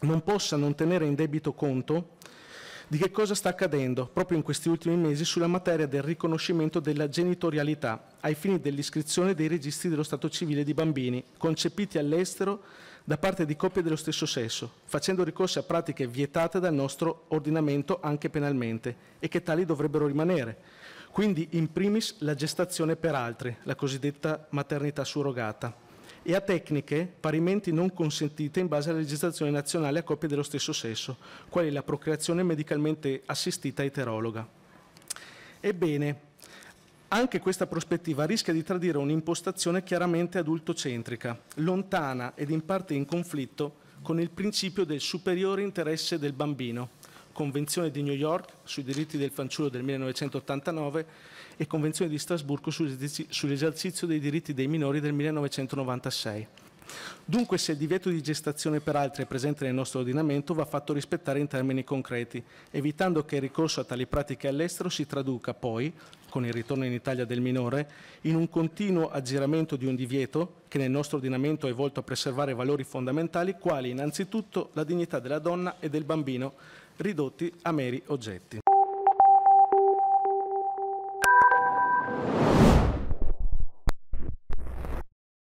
non possa non tenere in debito conto di che cosa sta accadendo proprio in questi ultimi mesi sulla materia del riconoscimento della genitorialità ai fini dell'iscrizione dei registri dello Stato civile di bambini concepiti all'estero da parte di coppie dello stesso sesso, facendo ricorso a pratiche vietate dal nostro ordinamento anche penalmente e che tali dovrebbero rimanere. Quindi in primis la gestazione per altri, la cosiddetta maternità surrogata e a tecniche parimenti non consentite in base alla legislazione nazionale a coppie dello stesso sesso, quali la procreazione medicalmente assistita eterologa. Ebbene, anche questa prospettiva rischia di tradire un'impostazione chiaramente adultocentrica, lontana ed in parte in conflitto con il principio del superiore interesse del bambino Convenzione di New York sui diritti del fanciullo del 1989 e Convenzione di Strasburgo sull'esercizio dei diritti dei minori del 1996. Dunque se il divieto di gestazione per altri è presente nel nostro ordinamento va fatto rispettare in termini concreti, evitando che il ricorso a tali pratiche all'estero si traduca poi, con il ritorno in Italia del minore, in un continuo aggiramento di un divieto che nel nostro ordinamento è volto a preservare valori fondamentali quali innanzitutto la dignità della donna e del bambino, ridotti a meri oggetti.